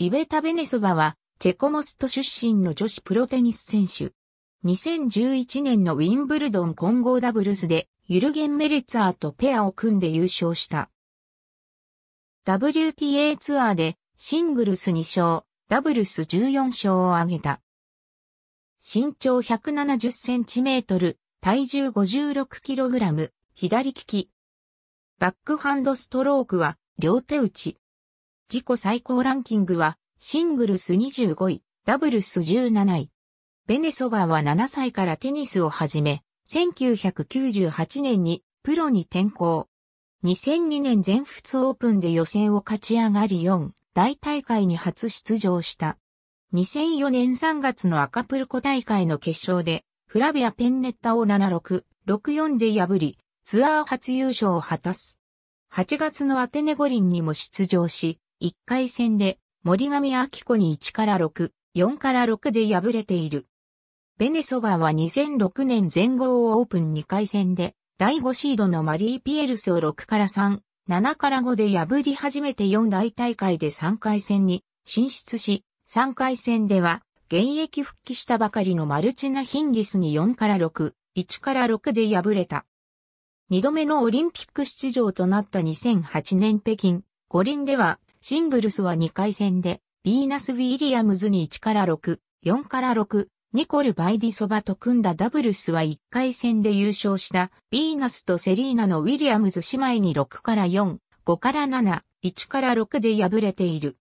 イベタ・ベネソバは、チェコモスト出身の女子プロテニス選手。2011年のウィンブルドン混合ダブルスで、ユルゲン・メルツァーとペアを組んで優勝した。WTA ツアーで、シングルス2勝、ダブルス14勝を挙げた。身長170センチメートル、体重56キログラム、左利き。バックハンドストロークは、両手打ち。自己最高ランキングは、シングルス25位、ダブルス17位。ベネソバは7歳からテニスを始め、1998年にプロに転向。2002年全仏オープンで予選を勝ち上がり4大大会に初出場した。2004年3月のアカプルコ大会の決勝でフラビア・ペンネッタを76、64で破りツアー初優勝を果たす。8月のアテネ五輪にも出場し、1回戦で森上明子に1から6、4から6で敗れている。ベネソバは2006年全豪オープン2回戦で第5シードのマリー・ピエルスを6から3、7から5で破り始めて4大大会で3回戦に進出し、3回戦では現役復帰したばかりのマルチナ・ヒンギスに4から6、1から6で敗れた。2度目のオリンピック出場となった2008年北京、五輪ではシングルスは2回戦で、ビーナス・ウィリアムズに1から6、4から6、ニコル・バイディソバと組んだダブルスは1回戦で優勝したビーナスとセリーナのウィリアムズ姉妹に6から4、5から7、1から6で敗れている。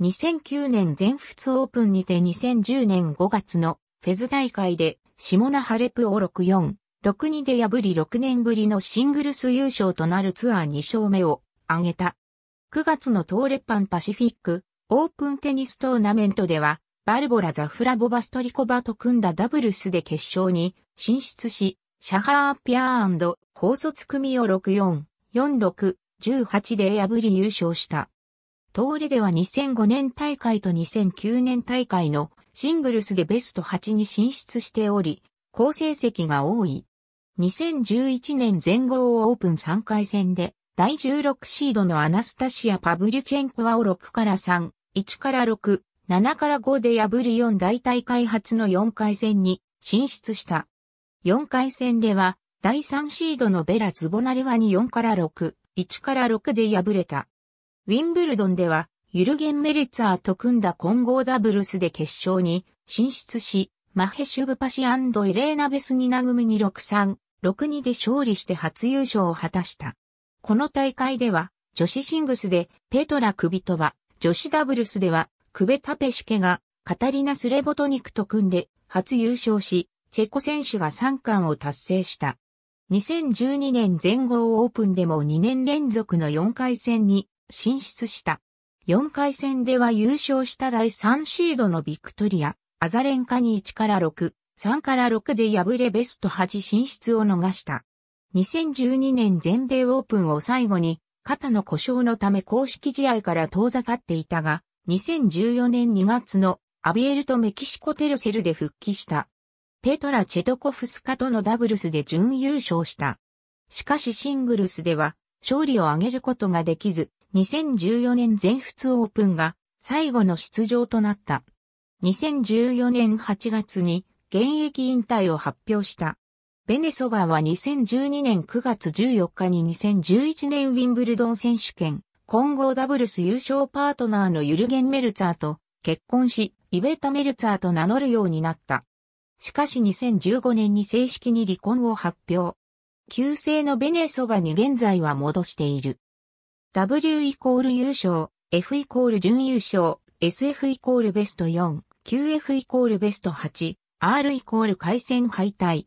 2009年全仏オープンにて2010年5月のフェズ大会で下名ハレプを6-4、6-2で破り6年ぶりのシングルス優勝となるツアー2勝目を挙げた。9月のトーレパンパシフィックオープンテニストーナメントでは、バルボラ・ザフラボ・バストリコバと組んだダブルスで決勝に進出し、シャハーピアー高卒組を6-4、4-6、18で破り優勝した。トーレでは2005年大会と2009年大会のシングルスでベスト8に進出しており、好成績が多い。2011年全豪オープン3回戦で第16シードのアナスタシア・パブリュチェンコは6から3、1から6、7から5で破り4大大会初の4回戦に進出した。4回戦では、第3シードのベラ・ズボナレワに4から6、1から6で敗れた。ウィンブルドンでは、ユルゲン・メリツァーと組んだ混合ダブルスで決勝に進出し、マヘシュブパシエレーナ・ベスニナ組に6-3、6-2で勝利して初優勝を果たした。この大会では、女子シングスでペトラ・クビトバ、女子ダブルスでは、クベタペシュケがカタリナ・スレボトニクと組んで初優勝し、チェコ選手が3冠を達成した。2012年全豪オープンでも2年連続の4回戦に進出した。4回戦では優勝した第3シードのビクトリア、アザレンカに1から6、3から6で敗れベスト8進出を逃した。2012年全米オープンを最後に、肩の故障のため公式試合から遠ざかっていたが、2014年2月のアビエルとメキシコテルセルで復帰した。ペトラ・チェトコフスカとのダブルスで準優勝した。しかしシングルスでは勝利を挙げることができず、2014年全仏オープンが最後の出場となった。2014年8月に現役引退を発表した。ベネソバは2012年9月14日に2011年ウィンブルドン選手権混合ダブルス優勝パートナーのユルゲン・メルツァーと結婚し、イベタ・メルツァーと名乗るようになった。しかし2015年に正式に離婚を発表。旧姓のベネソバに現在は戻している。W イコール優勝、F イコール準優勝、SF イコールベスト4、QF イコールベスト8、R イコール回戦敗退、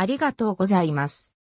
ありがとうございます。